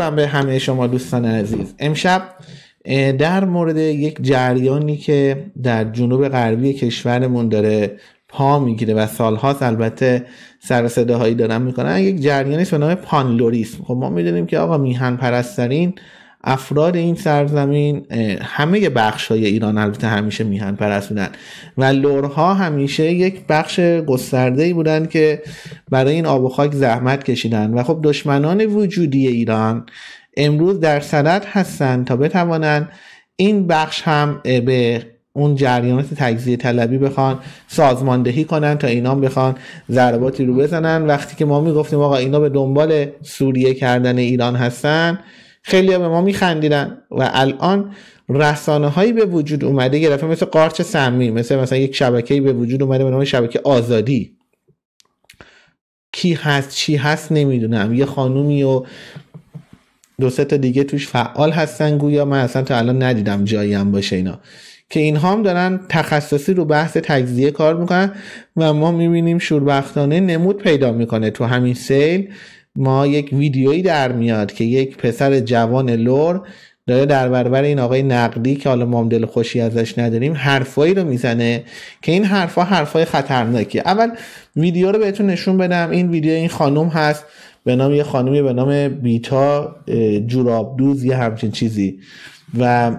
سلام به همه شما دوستان عزیز امشب در مورد یک جریانی که در جنوب غربی کشورمون داره پا میگیره و سالهاست البته سر صداهایی دارن میکنن یک جریانی به نام پانلوریسم خب ما میدونیم که آقا میهن پرسترین افراد این سرزمین همه بخش های ایران البته همیشه میهن پرست بودن و لورها همیشه یک بخش گسترده ای بودن که برای این آب و خاک زحمت کشیدن و خب دشمنان وجودی ایران امروز در صدد هستند تا بتوانند این بخش هم به اون جریانات تجزیه طلبی بخوان سازماندهی کنن تا اینا بخوان ضرباتی رو بزنن وقتی که ما میگفتیم آقا اینا به دنبال سوریه کردن ایران هستن خیلی به ما میخندیدن و الان رسانه هایی به وجود اومده یه مثل قارچ سمی مثل مثلا یک شبکه‌ای به وجود اومده به نام شبکه آزادی کی هست چی هست نمیدونم یه خانومی و دو سه تا دیگه توش فعال هستن گویا من اصلا تا الان ندیدم جایی هم باشه اینا که اینها هم دارن تخصصی رو بحث تجزیه کار میکنن و ما میبینیم شوربختانه نمود پیدا میکنه تو همین سیل ما یک ویدیویی در میاد که یک پسر جوان لور داره در برابر این آقای نقدی که حالا ما خوشی ازش نداریم حرفایی رو میزنه که این حرفها حرفای خطرناکیه اول ویدیو رو بهتون نشون بدم این ویدیو این خانم هست به نام یه خانمی به نام بیتا جورابدوز یه همچین چیزی و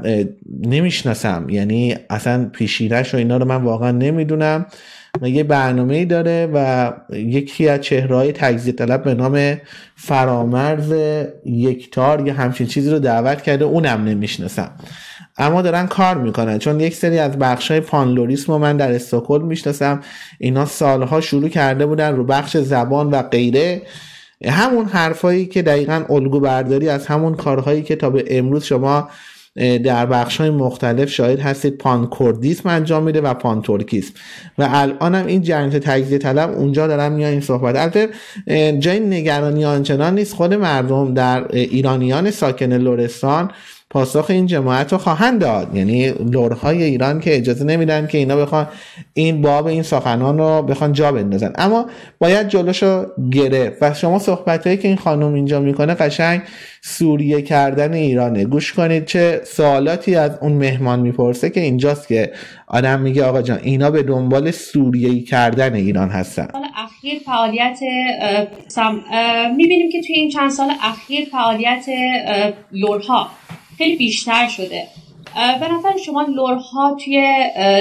نمیشناسم یعنی اصلا پیشیرش و اینا رو من واقعا نمیدونم یه برنامه ای داره و یکی از چهره های تجزیه طلب به نام فرامرز یکتار یا همچین چیزی رو دعوت کرده اونم نمیشناسم اما دارن کار میکنن چون یک سری از بخش های پانلوریسم من در استاکول میشناسم اینا سالها شروع کرده بودن رو بخش زبان و غیره همون حرفایی که دقیقا الگو برداری از همون کارهایی که تا به امروز شما در بخش های مختلف شاهد هستید پانکوردیسم انجام میده و پانتورکیسم و الان هم این جریان تجزیه طلب اونجا دارم میان این صحبت البته جای نگرانی آنچنان نیست خود مردم در ایرانیان ساکن لورستان پاسخ این جماعت رو خواهند داد یعنی لورهای ایران که اجازه نمیدن که اینا بخوان این باب این سخنان رو بخوان جا بندازن اما باید جلوش رو گرفت و شما صحبت هایی که این خانم اینجا میکنه قشنگ سوریه کردن ایرانه گوش کنید چه سوالاتی از اون مهمان میپرسه که اینجاست که آدم میگه آقا جان اینا به دنبال سوریه کردن ایران هستن سال اخیر فعالیت میبینیم که توی این چند سال اخیر فعالیت لورها خیلی بیشتر شده به نظر شما لورها توی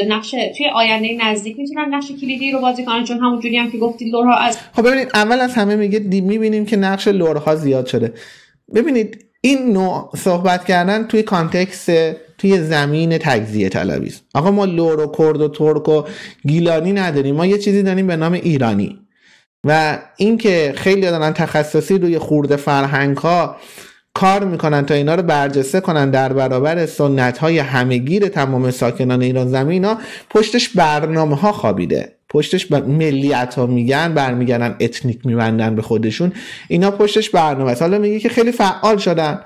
نقش توی آینده نزدیک میتونن نقش کلیدی رو بازی کنن چون جوری هم که گفتید لورها از خب ببینید اول از همه میگه میبینیم که نقش لورها زیاد شده ببینید این نوع صحبت کردن توی کانتکس توی زمین تجزیه طلبی است آقا ما لور و کرد و ترک و گیلانی نداریم ما یه چیزی داریم به نام ایرانی و اینکه خیلی دارن تخصصی روی خورد فرهنگ ها کار میکنن تا اینا رو برجسته کنن در برابر سنت های همگیر تمام ساکنان ایران زمین ها پشتش برنامه ها خوابیده پشتش ملیت ها میگن برمیگردن اتنیک میبندن به خودشون اینا پشتش برنامه حالا میگه که خیلی فعال شدن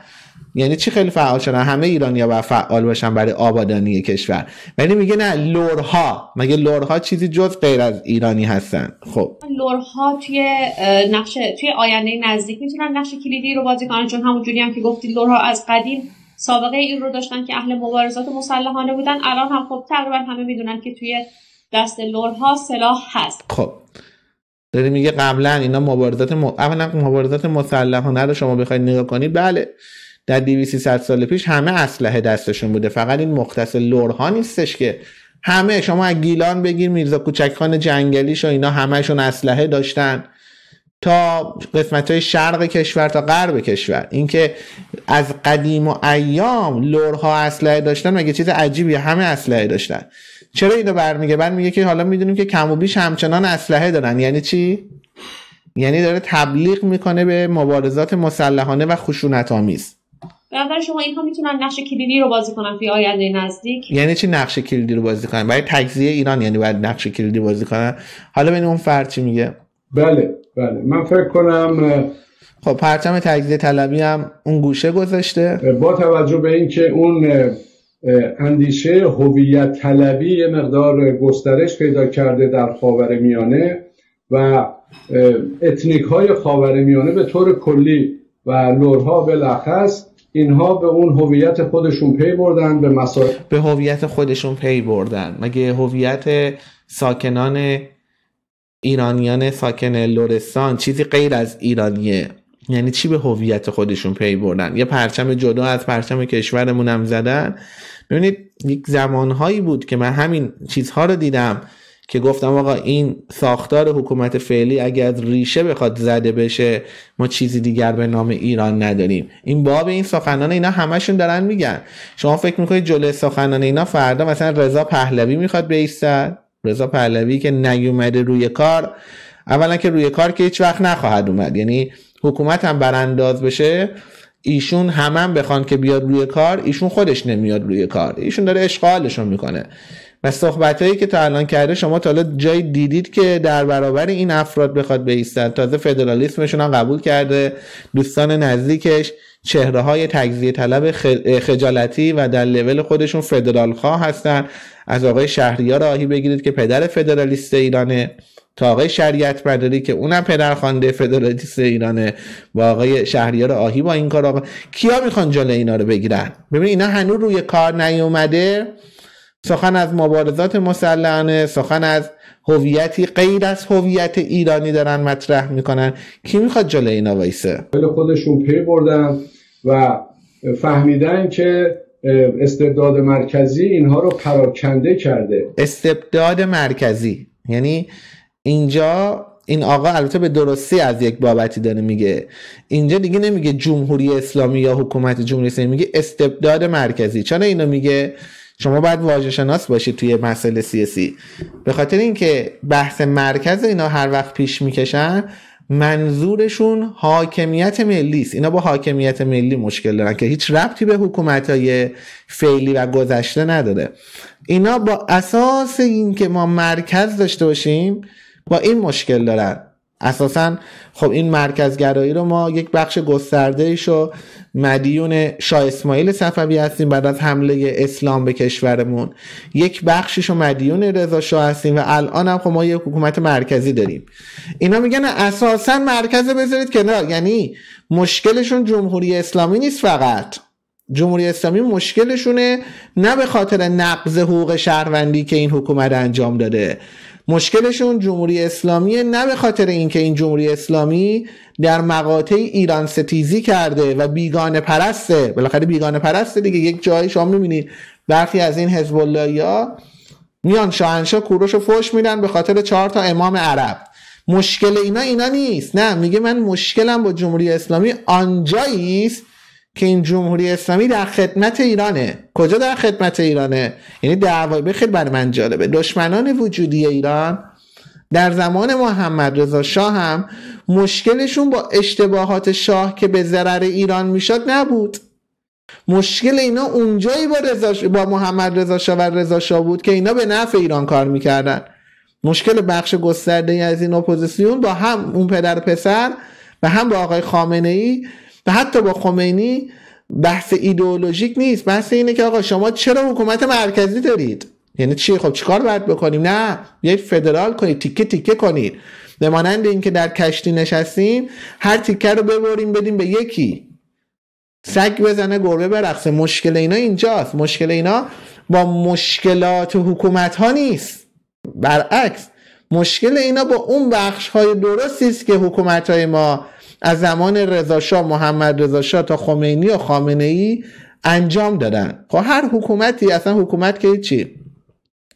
یعنی چی خیلی فعال شدن همه ایرانیا باید فعال باشن برای آبادانی کشور ولی میگه نه لورها مگه لورها چیزی جز غیر از ایرانی هستن خب لورها توی نقش توی آینده نزدیک میتونن نقش کلیدی رو بازی کنن چون همونجوری هم که گفتی لورها از قدیم سابقه این رو داشتن که اهل مبارزات مسلحانه بودن الان هم خب تقریبا همه میدونن که توی دست لورها سلاح هست خب داری میگه قبلا اینا مبارزات م... اولا مبارزات مسلحانه رو شما بخواید نگاه کنی بله در 2300 سال پیش همه اسلحه دستشون بوده فقط این مختص لورها نیستش که همه شما از گیلان بگیر میرزا کوچکان جنگلیش و اینا همهشون اسلحه داشتن تا قسمت های شرق کشور تا غرب کشور اینکه از قدیم و ایام لورها اسلحه داشتن مگه چیز عجیبی همه اسلحه داشتن چرا اینو برمیگه بعد میگه که حالا میدونیم که کم و بیش همچنان اسلحه دارن یعنی چی یعنی داره تبلیغ میکنه به مبارزات مسلحانه و خشونت آمیز به شما اینها میتونن نقش کلیدی رو بازی کنن توی آینده نزدیک یعنی چی نقش کلیدی رو بازی کنن برای تجزیه ایران یعنی باید نقش کلیدی بازی کنن حالا بین اون فرد چی میگه بله بله من فکر کنم خب پرچم تجزیه طلبی هم اون گوشه گذاشته با توجه به اینکه اون اندیشه هویت طلبی یه مقدار گسترش پیدا کرده در خاور میانه و اتنیک های خاور میانه به طور کلی و لورها بالاخص اینها به اون هویت خودشون پی بردن به مسائل به هویت خودشون پی بردن مگه هویت ساکنان ایرانیان ساکن لورستان چیزی غیر از ایرانیه یعنی چی به هویت خودشون پی بردن یه پرچم جدا از پرچم کشورمون هم زدن ببینید یک زمانهایی بود که من همین چیزها رو دیدم که گفتم آقا این ساختار حکومت فعلی اگر از ریشه بخواد زده بشه ما چیزی دیگر به نام ایران نداریم این باب این سخنان اینا همشون دارن میگن شما فکر میکنید جلوی سخنان اینا فردا مثلا رضا پهلوی میخواد بیستد رضا پهلوی که نیومده روی کار اولا که روی کار که هیچ وقت نخواهد اومد یعنی حکومت هم برانداز بشه ایشون همم بخوان که بیاد روی کار ایشون خودش نمیاد روی کار ایشون داره اشغالشون میکنه و صحبت هایی که تا الان کرده شما تا حالا جایی دیدید که در برابر این افراد بخواد بیستن تازه فدرالیسمشون هم قبول کرده دوستان نزدیکش چهره های تجزیه طلب خجالتی و در لول خودشون فدرال خواه هستن از آقای شهریار آهی بگیرید که پدر فدرالیست ایرانه تا آقای شریعت مداری که اونم پدر خوانده فدرالیست ایرانه با آقای شهریار آهی با این کار آقا کیا میخوان جلو اینا رو بگیرن ببین اینا هنوز روی کار نیومده سخن از مبارزات مسلحانه سخن از هویتی غیر از هویت ایرانی دارن مطرح میکنن کی میخواد جلوی اینا وایسه خودشون پی بردن و فهمیدن که استبداد مرکزی اینها رو پراکنده کرده استبداد مرکزی یعنی اینجا این آقا البته به درستی از یک بابتی داره میگه اینجا دیگه نمیگه جمهوری اسلامی یا حکومت جمهوری اسلامی میگه استبداد مرکزی چرا اینو میگه شما باید واجه شناس باشید توی مسئله سیاسی به خاطر اینکه بحث مرکز اینا هر وقت پیش میکشن منظورشون حاکمیت ملی است اینا با حاکمیت ملی مشکل دارن که هیچ ربطی به حکومت های فعلی و گذشته نداره اینا با اساس اینکه ما مرکز داشته باشیم با این مشکل دارن اساسا خب این مرکزگرایی رو ما یک بخش گستردهش و مدیون شاه اسماعیل صفوی هستیم بعد از حمله اسلام به کشورمون یک بخشیشو مدیون رضا شاه هستیم و الان هم خب ما یک حکومت مرکزی داریم اینا میگن اساسا مرکز بذارید کنار یعنی مشکلشون جمهوری اسلامی نیست فقط جمهوری اسلامی مشکلشونه نه به خاطر نقض حقوق شهروندی که این حکومت انجام داده مشکلشون جمهوری اسلامی نه به خاطر اینکه این جمهوری اسلامی در مقاطع ایران ستیزی کرده و بیگانه پرسته بالاخره بیگانه پرسته دیگه یک جایی شما میبینید برخی از این حزب یا میان شاهنشاه کوروش رو فوش میدن به خاطر چهار تا امام عرب مشکل اینا اینا نیست نه میگه من مشکلم با جمهوری اسلامی آنجایی است که این جمهوری اسلامی در خدمت ایرانه کجا در خدمت ایرانه یعنی دعوا خیلی بر من جالبه دشمنان وجودی ایران در زمان محمد رضا شاه هم مشکلشون با اشتباهات شاه که به ضرر ایران میشد نبود مشکل اینا اونجایی با, با محمد رضا شاه و رضا شاه بود که اینا به نفع ایران کار میکردن مشکل بخش گسترده از این اپوزیسیون با هم اون پدر پسر و هم با آقای خامنه ای و حتی با خمینی بحث ایدئولوژیک نیست بحث اینه که آقا شما چرا حکومت مرکزی دارید یعنی چی خب چیکار باید بکنیم نه یک فدرال کنید تیکه تیکه کنید به مانند اینکه در کشتی نشستیم هر تیکه رو ببریم بدیم به یکی سگ بزنه گربه برقصه مشکل اینا اینجاست مشکل اینا با مشکلات حکومت ها نیست برعکس مشکل اینا با اون بخش های درستی است که حکومت های ما از زمان رضاشا محمد رضاشاه تا خمینی و خامنه ای انجام دادن خب هر حکومتی اصلا حکومت که چی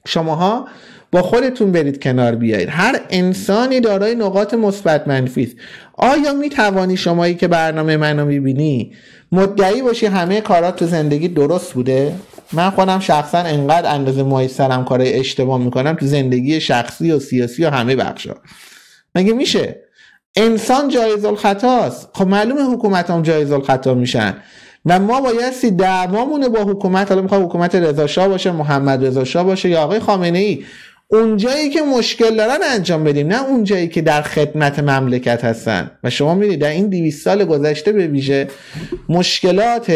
شماها با خودتون برید کنار بیایید هر انسانی دارای نقاط مثبت منفی آیا می توانی شمایی که برنامه منو میبینی مدعی باشی همه کارات تو زندگی درست بوده من خودم شخصا انقدر اندازه سرم کارهای اشتباه میکنم تو زندگی شخصی و سیاسی و همه بخشا مگه میشه انسان جایز الخطاست خب معلومه حکومت هم جایز الخطا میشن و ما بایستی دعوامونه با حکومت حالا میخواد حکومت رضا باشه محمد رضا باشه یا آقای خامنه ای اونجایی که مشکل دارن انجام بدیم نه اونجایی که در خدمت مملکت هستن و شما میدید در این 200 سال گذشته به ویژه مشکلات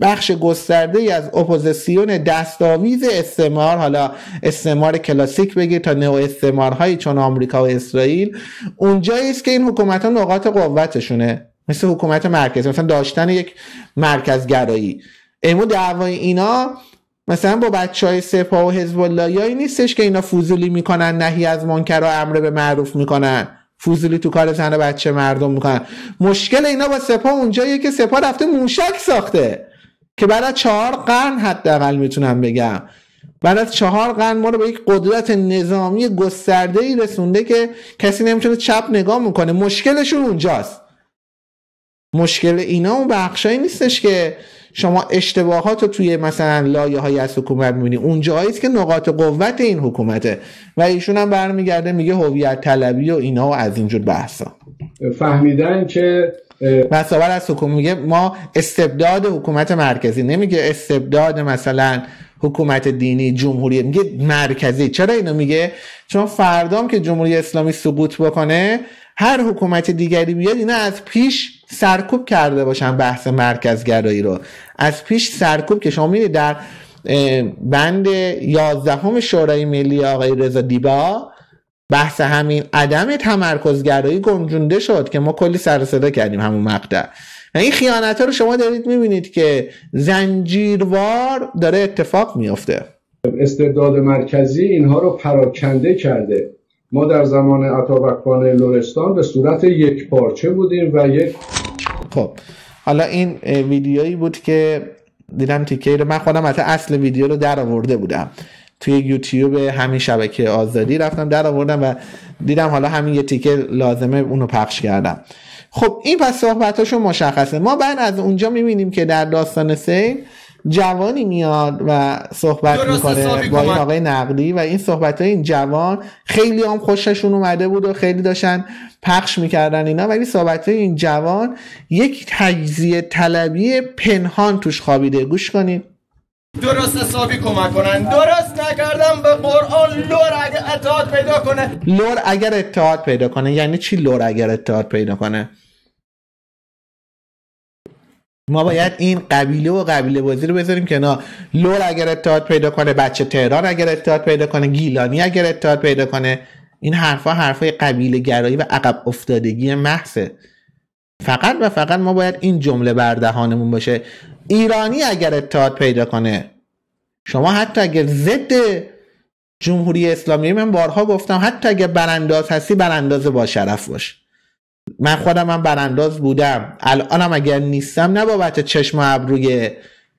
بخش گسترده ای از اپوزیسیون دستاویز استعمار حالا استعمار کلاسیک بگیر تا نو استعمارهایی چون آمریکا و اسرائیل اونجایی است که این حکومت ها نقاط قوتشونه مثل حکومت مرکز مثلا داشتن یک مرکزگرایی امو دعوای اینا مثلا با بچه های سپاه و حزب هایی نیستش که اینا فوزولی میکنن نهی از منکر و امر به معروف میکنن فوزولی تو کار زن بچه مردم میکنن مشکل اینا با سپاه اونجاییه که سپاه رفته موشک ساخته که بعد از چهار قرن حداقل میتونم بگم بعد از چهار قرن ما رو به یک قدرت نظامی گسترده ای رسونده که کسی نمیتونه چپ نگاه میکنه مشکلشون اونجاست مشکل اینا اون بخشایی نیستش که شما اشتباهات رو توی مثلا لایه های از حکومت میبینی اونجاهایی است که نقاط قوت این حکومته و ایشون هم برمیگرده میگه هویت طلبی و اینا و از اینجور بحثا فهمیدن که مسابر از حکومت میگه ما استبداد حکومت مرکزی نمیگه استبداد مثلا حکومت دینی جمهوری میگه مرکزی چرا اینو میگه چون فردام که جمهوری اسلامی سقوط بکنه هر حکومت دیگری بیاد اینا از پیش سرکوب کرده باشن بحث مرکزگرایی رو از پیش سرکوب که شما میدید در بند یازدهم شورای ملی آقای رضا دیبا بحث همین عدم تمرکزگرایی گنجونده شد که ما کلی سر صدا کردیم همون مقطع یعنی این خیانت ها رو شما دارید میبینید که زنجیروار داره اتفاق میافته استعداد مرکزی اینها رو پراکنده کرده ما در زمان عطابکان لورستان به صورت یک پارچه بودیم و یک خب حالا این ویدیویی بود که دیدم تیکه رو من خودم حتی اصل ویدیو رو در آورده بودم توی یوتیوب همین شبکه آزادی رفتم در آوردم و دیدم حالا همین یه تیکه لازمه اونو پخش کردم خب این پس صحبتاشو مشخصه ما بعد از اونجا میبینیم که در داستان سین، جوانی میاد و صحبت میکنه با این آقای نقلی و این صحبت های این جوان خیلی هم خوششون اومده بود و خیلی داشتن پخش میکردن اینا ولی صحبت های این جوان یک تجزیه طلبی پنهان توش خوابیده گوش کنید درست حسابی کمک کنن درست نکردم به قرآن لور اگر اتحاد پیدا کنه لور اگر اتحاد پیدا کنه یعنی چی لور اگر اتحاد پیدا کنه ما باید این قبیله و قبیله بازی رو بذاریم کنار لور اگر اتحاد پیدا کنه بچه تهران اگر اتحاد پیدا کنه گیلانی اگر اتحاد پیدا کنه این حرفها حرفای قبیله گرایی و عقب افتادگی محضه فقط و فقط ما باید این جمله بر دهانمون باشه ایرانی اگر اتحاد پیدا کنه شما حتی اگر ضد جمهوری اسلامی من بارها گفتم حتی اگر برانداز هستی برانداز با شرف باش من خودم هم برانداز بودم الانم اگر نیستم نه بابت چشم و ابروی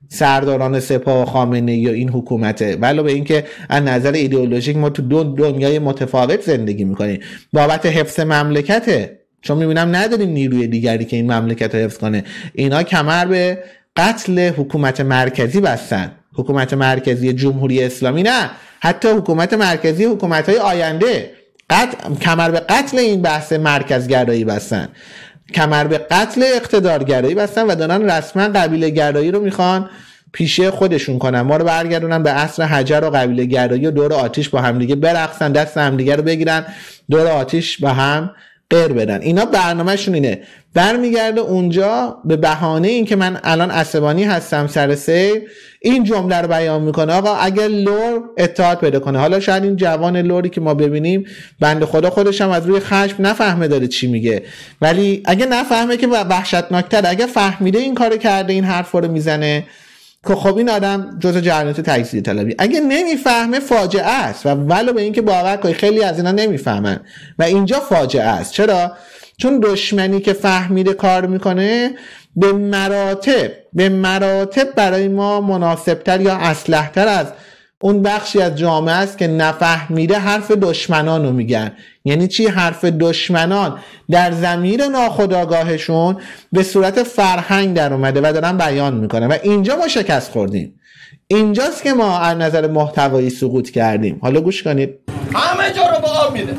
سرداران سپاه و خامنه یا این حکومته ولی به اینکه از نظر ایدئولوژیک ما تو دو دنیای متفاوت زندگی میکنیم بابت حفظ مملکته چون میبینم نداریم نیروی دیگری که این مملکت رو حفظ کنه اینا کمر به قتل حکومت مرکزی بستن حکومت مرکزی جمهوری اسلامی نه حتی حکومت مرکزی حکومت های آینده کمر به قتل این بحث مرکزگرایی بستن کمر به قتل اقتدارگرایی بستن و دارن رسما قبیله گرایی رو میخوان پیشه خودشون کنن ما رو برگردونن به عصر حجر و قبیله گرایی و دور آتیش با همدیگه برقصن دست همدیگه رو بگیرن دور آتیش با هم قر بدن اینا برنامهشون اینه برمیگرده اونجا به بهانه اینکه من الان عصبانی هستم سر سیر این جمله رو بیان میکنه آقا اگر لور اطاعت پیدا کنه حالا شاید این جوان لوری که ما ببینیم بند خدا خودش هم از روی خشم نفهمه داره چی میگه ولی اگه نفهمه که وحشتناکتر اگه فهمیده این کار کرده این حرف رو میزنه که خب این آدم جزء جریانات تجزیه طلبی اگه نمیفهمه فاجعه است و ولو به اینکه باور کنی خیلی از اینا نمیفهمن و اینجا فاجعه است چرا چون دشمنی که فهمیده کار میکنه به مراتب به مراتب برای ما مناسبتر یا اصلحتر از اون بخشی از جامعه است که نفهمیده حرف دشمنان رو میگن یعنی چی حرف دشمنان در زمیر ناخداگاهشون به صورت فرهنگ در اومده و دارن بیان میکنن و اینجا ما شکست خوردیم اینجاست که ما از نظر محتوایی سقوط کردیم حالا گوش کنید همه جا رو با آب میده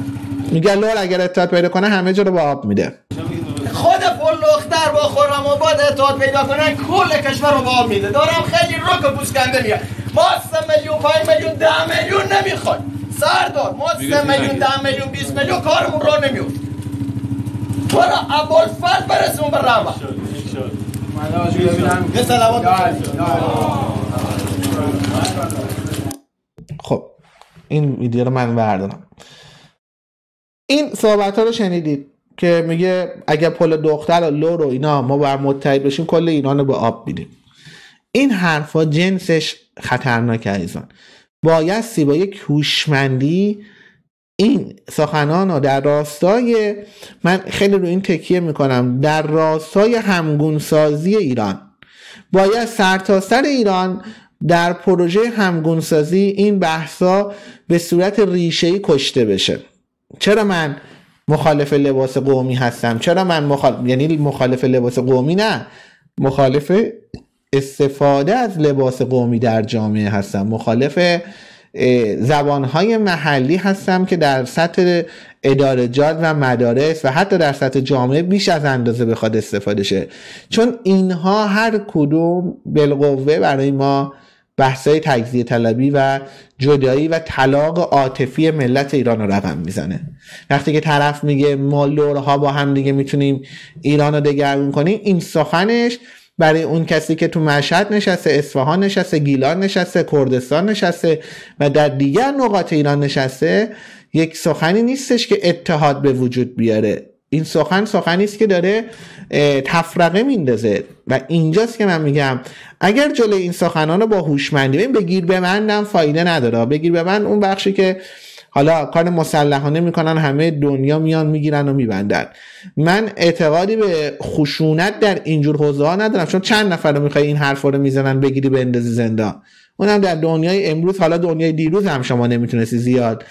میگه لول اگر اتحاد پیدا کنه همه جا رو با آب میده خود پل لختر با خورم و باد اتحاد پیدا کنه کل کشور رو با آب میده دارم خیلی رک و پوسکنده میگه ما میلیون پای میلیون ده میلیون نمیخواد سردار ما میلیون ده میلیون 20 میلیون کارمون را نمیفته تو را اول فرد برسیم بر رحمه خب این ویدیو رو من بردارم این صحبت ها رو شنیدید که میگه اگر پل دختر و لور و اینا ما بر متحد بشیم کل ایران رو به آب میدیم این حرفا جنسش خطرناک عزیزان بایستی با یک هوشمندی این سخنان و در راستای من خیلی رو این تکیه میکنم در راستای همگونسازی ایران باید سرتاسر سر ایران در پروژه همگونسازی این بحثا به صورت ریشهی کشته بشه چرا من مخالف لباس قومی هستم چرا من مخالف یعنی مخالف لباس قومی نه مخالف استفاده از لباس قومی در جامعه هستم مخالف زبانهای محلی هستم که در سطح جاد و مدارس و حتی در سطح جامعه بیش از اندازه بخواد استفاده شه چون اینها هر کدوم بالقوه برای ما بحثای تجزیه طلبی و جدایی و طلاق عاطفی ملت ایران رو رقم میزنه وقتی که طرف میگه ما لورها با هم دیگه میتونیم ایران رو دگرگون کنیم این سخنش برای اون کسی که تو مشهد نشسته اصفهان نشسته گیلان نشسته کردستان نشسته و در دیگر نقاط ایران نشسته یک سخنی نیستش که اتحاد به وجود بیاره این سخن سخنی است که داره تفرقه میندازه و اینجاست که من میگم اگر جلوی این سخنان رو با هوشمندی بگیر به من فایده نداره بگیر به من اون بخشی که حالا کار مسلحانه میکنن همه دنیا میان میگیرن و میبندن من اعتقادی به خشونت در اینجور حوزه ها ندارم چون چند نفر رو میخوای این حرفا رو میزنن بگیری به اندازه زندان اونم در دنیای امروز حالا دنیای دیروز هم شما نمیتونستی زیاد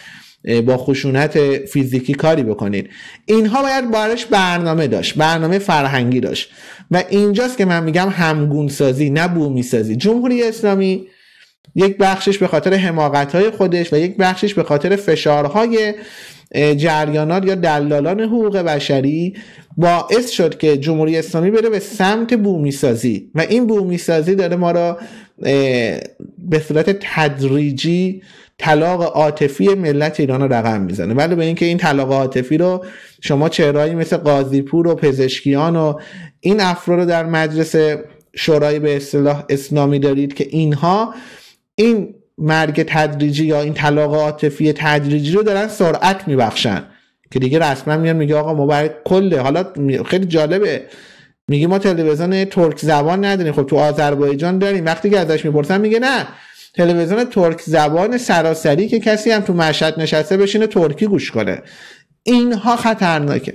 با خشونت فیزیکی کاری بکنید اینها باید بارش برنامه داشت برنامه فرهنگی داشت و اینجاست که من میگم همگونسازی نه بومیسازی جمهوری اسلامی یک بخشش به خاطر حماقت خودش و یک بخشش به خاطر فشارهای جریانات یا دلالان حقوق بشری باعث شد که جمهوری اسلامی بره به سمت بومیسازی و این بومیسازی داره ما را به صورت تدریجی طلاق عاطفی ملت ایران رو رقم میزنه ولی به اینکه این طلاق عاطفی رو شما چهرهایی مثل قاضیپور و پزشکیان و این افراد رو در مجلس شورای به اصطلاح اسلامی دارید که اینها این مرگ تدریجی یا این طلاق عاطفی تدریجی رو دارن سرعت میبخشن که دیگه رسما میان میگه آقا ما برای کله حالا خیلی جالبه میگه ما تلویزیون ترک زبان نداریم خب تو آذربایجان داریم وقتی که ازش میپرسن میگه نه تلویزیون ترک زبان سراسری که کسی هم تو مشهد نشسته بشینه ترکی گوش کنه اینها خطرناکه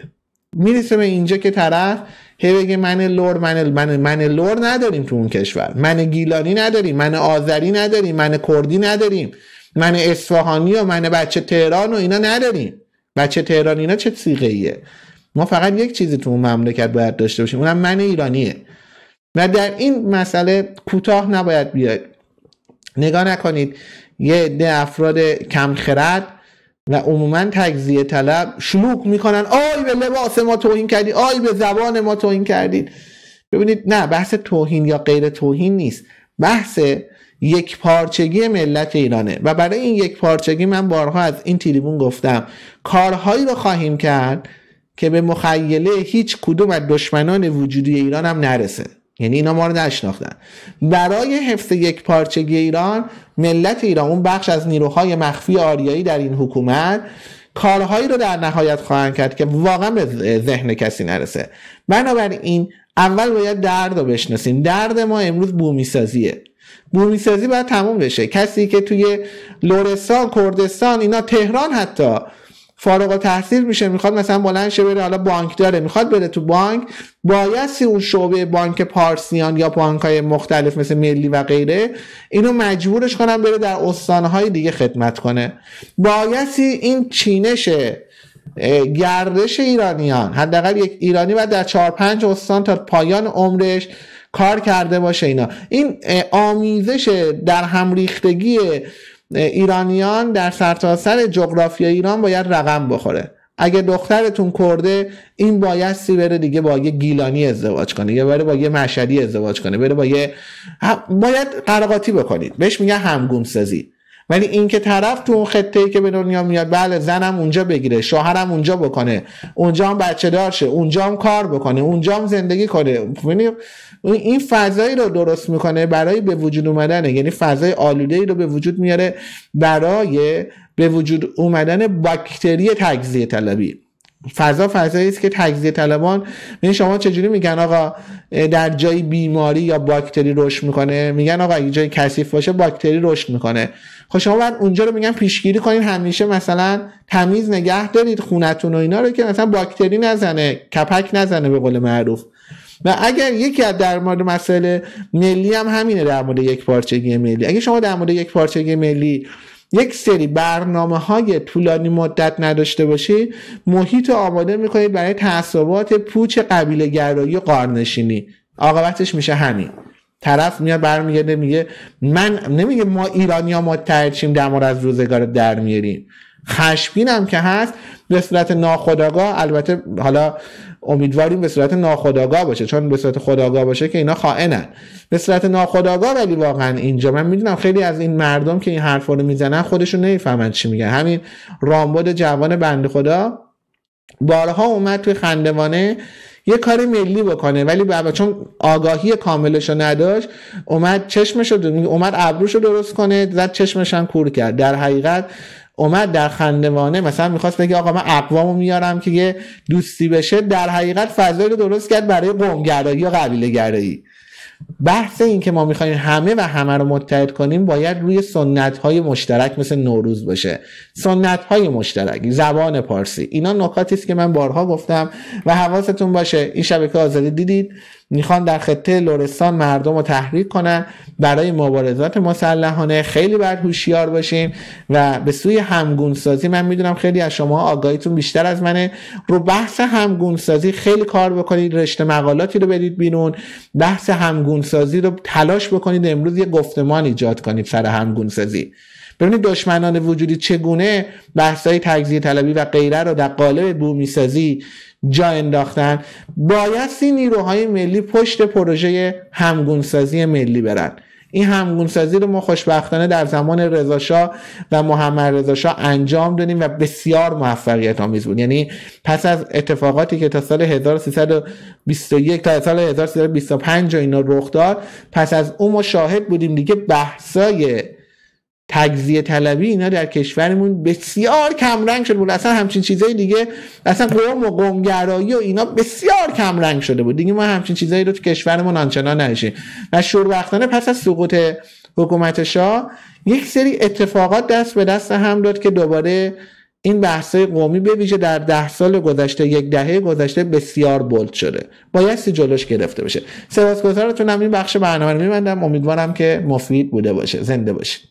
میرسه به اینجا که طرف هی بگه من لور من من من لور نداریم تو اون کشور من گیلانی نداریم من آذری نداریم من کردی نداریم من اصفهانی و من بچه تهران و اینا نداریم بچه تهران اینا چه سیغه ایه ما فقط یک چیزی تو اون مملکت باید داشته باشیم اونم من ایرانیه و در این مسئله کوتاه نباید بیاید نگاه نکنید یه عده افراد کمخرد و عموما تجزیه طلب شلوک میکنن آی به لباس ما توهین کردی آی به زبان ما توهین کردید ببینید نه بحث توهین یا غیر توهین نیست بحث یک پارچگی ملت ایرانه و برای این یک پارچگی من بارها از این تریبون گفتم کارهایی رو خواهیم کرد که به مخیله هیچ کدوم از دشمنان وجودی ایران هم نرسه یعنی اینا ما رو نشناختن برای حفظ یک پارچگی ایران ملت ایران اون بخش از نیروهای مخفی آریایی در این حکومت کارهایی رو در نهایت خواهند کرد که واقعا به ذهن کسی نرسه بنابراین اول باید درد رو بشناسیم درد ما امروز بومیسازیه بومیسازی باید تموم بشه کسی که توی لورستان کردستان اینا تهران حتی فارغ تحصیل میشه میخواد مثلا بلند شه بره حالا بانک داره میخواد بره تو بانک بایستی اون شعبه بانک پارسیان یا بانک های مختلف مثل ملی و غیره اینو مجبورش کنن بره در استانهای دیگه خدمت کنه بایستی این چینش گردش ایرانیان حداقل یک ایرانی و در چهار پنج استان تا پایان عمرش کار کرده باشه اینا این آمیزش در همریختگی ایرانیان در سرتاسر سر جغرافیای ایران باید رقم بخوره اگه دخترتون کرده این بایستی بره دیگه با یه گیلانی ازدواج کنه یا بره با یه مشهدی ازدواج کنه بره با یه باید قرقاتی بکنید بهش میگه همگون سازی ولی اینکه طرف تو اون خطه که به دنیا میاد بله زنم اونجا بگیره شوهرم اونجا بکنه اونجا هم بچه دار شه اونجا هم کار بکنه اونجا هم زندگی کنه یعنی این فضایی رو درست میکنه برای به وجود اومدن یعنی فضای آلوده ای رو به وجود میاره برای به وجود اومدن باکتری تجزیه طلبی فضا فضایی است که تجزیه طلبان میگن شما چجوری میگن آقا در جای بیماری یا باکتری رشد میکنه میگن آقا اگه جای کثیف باشه باکتری رشد میکنه خب شما باید اونجا رو میگن پیشگیری کنین همیشه مثلا تمیز نگه دارید خونتون و اینا رو که مثلا باکتری نزنه کپک نزنه به قول معروف و اگر یکی از در مورد مسئله ملی هم همینه در مورد یک پارچگی ملی اگه شما در مورد یک پارچگی ملی یک سری برنامه های طولانی مدت نداشته باشی محیط آماده میکنی برای تعصبات پوچ قبیله گرایی قارنشینی عاقبتش میشه همین طرف میاد برمیگرده میگه من نمیگه ما ایرانی ها متحد در از روزگار در میاریم خشمگین هم که هست به صورت ناخودآگاه البته حالا امیدواریم به صورت ناخودآگاه باشه چون به صورت خداگاه باشه که اینا خائنن به صورت ناخودآگاه ولی واقعا اینجا من میدونم خیلی از این مردم که این حرفا رو میزنن خودشون نمیفهمن چی میگن همین رامبد جوان بند خدا بارها اومد توی خندوانه یه کار ملی بکنه ولی بابا چون آگاهی کاملش رو نداشت اومد چشمش رو اومد ابروش رو درست کنه زد چشمش هم کور کرد در حقیقت اومد در خندوانه مثلا میخواست بگه آقا من اقوامو میارم که یه دوستی بشه در حقیقت فضایی رو درست کرد برای قومگرایی یا قبیله گرایی بحث این که ما میخوایم همه و همه رو متحد کنیم باید روی سنت های مشترک مثل نوروز باشه سنت های مشترک زبان پارسی اینا نکاتی است که من بارها گفتم و حواستون باشه این شبکه آزادی دیدید میخوان در خطه لورستان مردم رو تحریک کنن برای مبارزات مسلحانه خیلی باید هوشیار باشیم و به سوی همگونسازی من میدونم خیلی از شما آگاهیتون بیشتر از منه رو بحث همگونسازی خیلی کار بکنید رشته مقالاتی رو بدید بیرون بحث همگونسازی رو تلاش بکنید امروز یه گفتمان ایجاد کنید سر همگونسازی ببینید دشمنان وجودی چگونه بحثای تجزیه طلبی و غیره رو در قالب بومیسازی جا انداختن بایستی نیروهای ملی پشت پروژه همگونسازی ملی برن این همگونسازی رو ما خوشبختانه در زمان رضاشاه و محمد رضاشاه انجام دادیم و بسیار موفقیت آمیز بود یعنی پس از اتفاقاتی که تا سال 1321 تا سال 1325 اینا رخ داد پس از اون ما شاهد بودیم دیگه بحثای تجزیه طلبی اینا در کشورمون بسیار کمرنگ شده بود اصلا همچین چیزای دیگه اصلا قوم و قومگرایی و اینا بسیار کمرنگ شده بود دیگه ما همچین چیزایی رو تو کشورمون آنچنان نشه و شوربختانه پس از سقوط حکومت شاه یک سری اتفاقات دست به دست هم داد که دوباره این بحثای قومی به ویژه در ده سال گذشته یک دهه گذشته بسیار بولد شده بایستی جلوش گرفته بشه سپاسگزارتونم این بخش برنامه رو میبندم امیدوارم که مفید بوده باشه زنده باشه.